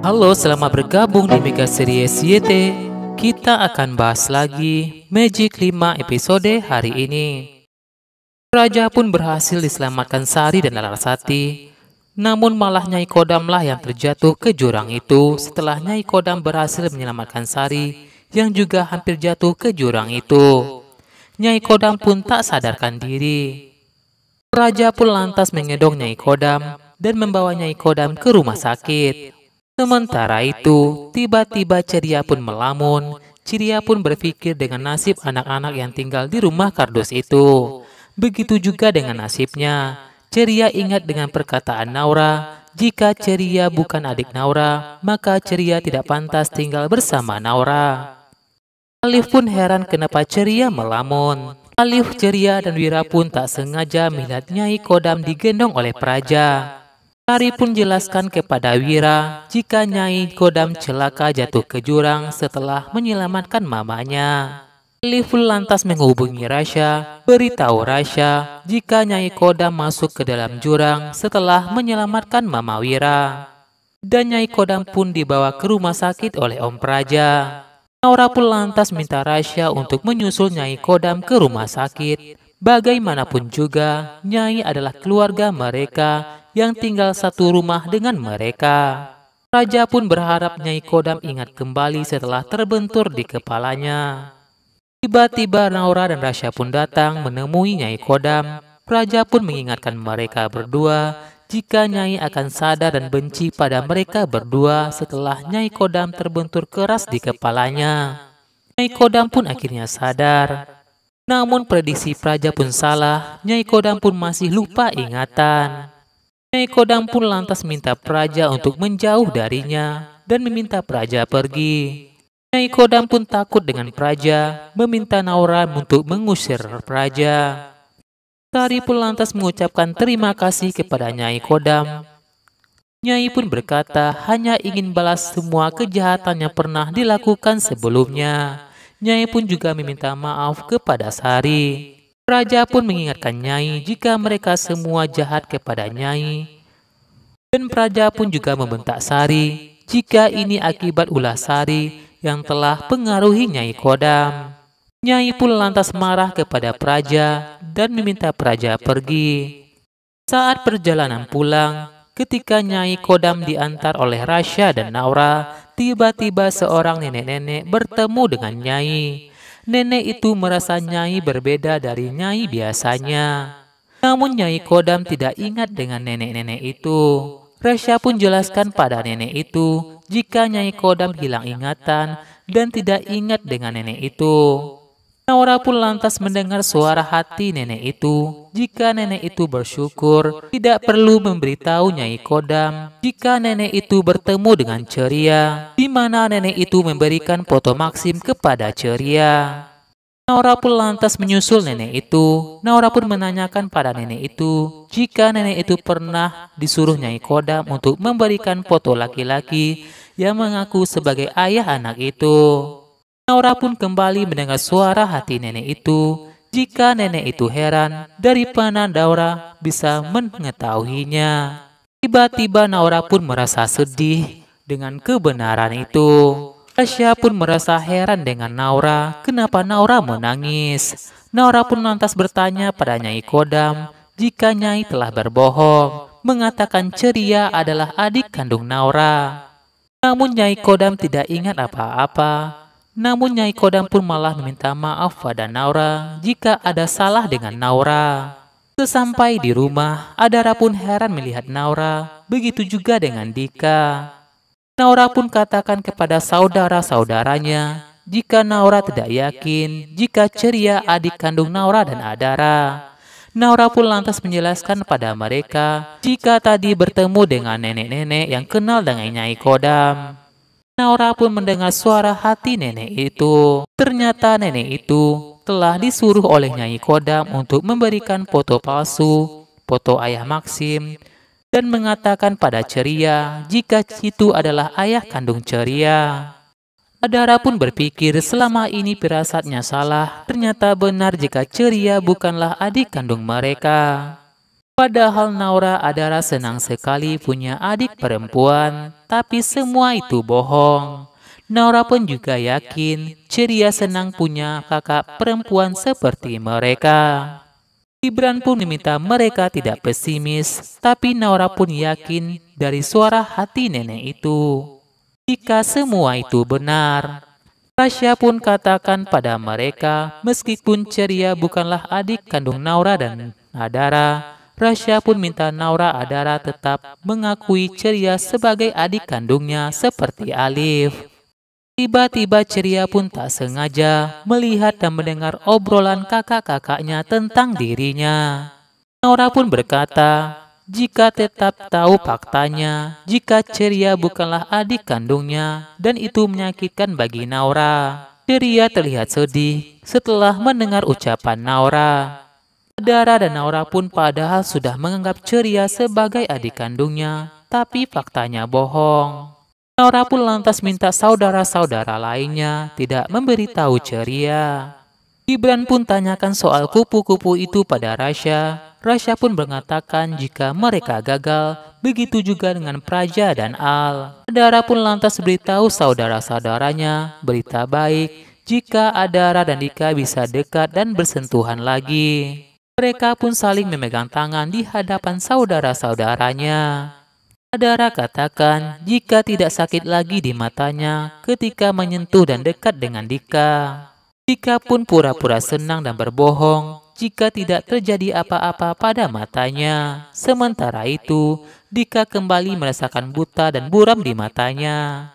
Halo, selamat bergabung di Mega Series YT. Kita akan bahas lagi Magic 5 episode hari ini. Raja pun berhasil diselamatkan Sari dan Larasati. Namun malah Nyai Kodamlah yang terjatuh ke jurang itu setelah Nyai Kodam berhasil menyelamatkan Sari yang juga hampir jatuh ke jurang itu. Nyai Kodam pun tak sadarkan diri. Raja pun lantas mengedong Nyai Kodam dan membawa Nyai Kodam ke rumah sakit. Sementara itu, tiba-tiba Ceria pun melamun. Ceria pun berpikir dengan nasib anak-anak yang tinggal di rumah kardus itu. Begitu juga dengan nasibnya. Ceria ingat dengan perkataan Naura, jika Ceria bukan adik Naura, maka Ceria tidak pantas tinggal bersama Naura. Alif pun heran kenapa Ceria melamun. Alif ceria dan Wira pun tak sengaja melihat Nyai Kodam digendong oleh Praja. Sari pun jelaskan kepada Wira jika Nyai Kodam celaka jatuh ke jurang setelah menyelamatkan mamanya. Alif lantas menghubungi Rasha, beritahu Rasha jika Nyai Kodam masuk ke dalam jurang setelah menyelamatkan Mama Wira. Dan Nyai Kodam pun dibawa ke rumah sakit oleh Om Praja. Naura pun lantas minta Rasya untuk menyusul Nyai Kodam ke rumah sakit. Bagaimanapun juga, Nyai adalah keluarga mereka yang tinggal satu rumah dengan mereka. Raja pun berharap Nyai Kodam ingat kembali setelah terbentur di kepalanya. Tiba-tiba Naura dan Rasya pun datang menemui Nyai Kodam. Raja pun mengingatkan mereka berdua jika Nyai akan sadar dan benci pada mereka berdua setelah Nyai Kodam terbentur keras di kepalanya. Nyai Kodam pun akhirnya sadar. Namun prediksi Praja pun salah, Nyai Kodam pun masih lupa ingatan. Nyai Kodam pun lantas minta Praja untuk menjauh darinya dan meminta Praja pergi. Nyai Kodam pun takut dengan Praja, meminta Naura untuk mengusir Praja. Tari pun lantas mengucapkan terima kasih kepada Nyai Kodam. Nyai pun berkata hanya ingin balas semua kejahatan yang pernah dilakukan sebelumnya. Nyai pun juga meminta maaf kepada Sari. Raja pun mengingatkan Nyai jika mereka semua jahat kepada Nyai. Dan Raja pun juga membentak Sari jika ini akibat ulah Sari yang telah pengaruhi Nyai Kodam. Nyai pun lantas marah kepada Praja dan meminta Praja pergi. Saat perjalanan pulang, ketika Nyai Kodam diantar oleh Rasya dan Naura, tiba-tiba seorang nenek-nenek bertemu dengan Nyai. Nenek itu merasa Nyai berbeda dari Nyai biasanya. Namun Nyai Kodam tidak ingat dengan nenek-nenek itu. Rasya pun jelaskan pada nenek itu jika Nyai Kodam hilang ingatan dan tidak ingat dengan nenek itu. Naura pun lantas mendengar suara hati nenek itu. Jika nenek itu bersyukur, tidak perlu memberitahu Nyai Kodam. Jika nenek itu bertemu dengan Ceria, di mana nenek itu memberikan foto Maksim kepada Ceria. Naura pun lantas menyusul nenek itu. Naura pun menanyakan pada nenek itu, jika nenek itu pernah disuruh Nyai Kodam untuk memberikan foto laki-laki yang mengaku sebagai ayah anak itu. Naura pun kembali mendengar suara hati nenek itu. Jika nenek itu heran, dari mana Naura bisa mengetahuinya? Tiba-tiba Naura pun merasa sedih dengan kebenaran itu. Asya pun merasa heran dengan Naura, kenapa Naura menangis. Naura pun lantas bertanya pada Nyai Kodam, jika Nyai telah berbohong, mengatakan ceria adalah adik kandung Naura. Namun Nyai Kodam tidak ingat apa-apa, namun Nyai Kodam pun malah meminta maaf pada Naura jika ada salah dengan Naura. Sesampai di rumah, Adara pun heran melihat Naura, begitu juga dengan Dika. Naura pun katakan kepada saudara-saudaranya jika Naura tidak yakin jika ceria adik kandung Naura dan Adara. Naura pun lantas menjelaskan pada mereka jika tadi bertemu dengan nenek-nenek yang kenal dengan Nyai Kodam. Naura pun mendengar suara hati nenek itu. Ternyata nenek itu telah disuruh oleh Nyai Kodam untuk memberikan foto palsu, foto ayah Maxim, dan mengatakan pada Ceria jika itu adalah ayah kandung Ceria. Adara pun berpikir selama ini pirasatnya salah, ternyata benar jika Ceria bukanlah adik kandung mereka. Padahal Naura adalah senang sekali punya adik perempuan, tapi semua itu bohong. Naura pun juga yakin ceria senang punya kakak perempuan seperti mereka. Gibran pun meminta mereka tidak pesimis, tapi Naura pun yakin dari suara hati nenek itu. Jika semua itu benar, Rasya pun katakan pada mereka, meskipun ceria bukanlah adik kandung Naura dan Adara, Rasya pun minta Naura Adara tetap mengakui Ceria sebagai adik kandungnya seperti Alif. Tiba-tiba Ceria pun tak sengaja melihat dan mendengar obrolan kakak-kakaknya tentang dirinya. Naura pun berkata, jika tetap tahu faktanya, jika Ceria bukanlah adik kandungnya dan itu menyakitkan bagi Naura. Ceria terlihat sedih setelah mendengar ucapan Naura. Dara dan Naura pun padahal sudah menganggap Ceria sebagai adik kandungnya, tapi faktanya bohong. Naura pun lantas minta saudara-saudara lainnya tidak memberitahu Ceria. Gibran pun tanyakan soal kupu-kupu itu pada Rasya. Rasya pun mengatakan jika mereka gagal, begitu juga dengan Praja dan Al. Dara pun lantas beritahu saudara-saudaranya berita baik jika Adara dan Dika bisa dekat dan bersentuhan lagi. Mereka pun saling memegang tangan di hadapan saudara-saudaranya. Saudara katakan, jika tidak sakit lagi di matanya ketika menyentuh dan dekat dengan Dika. Dika pun pura-pura senang dan berbohong jika tidak terjadi apa-apa pada matanya. Sementara itu, Dika kembali merasakan buta dan buram di matanya.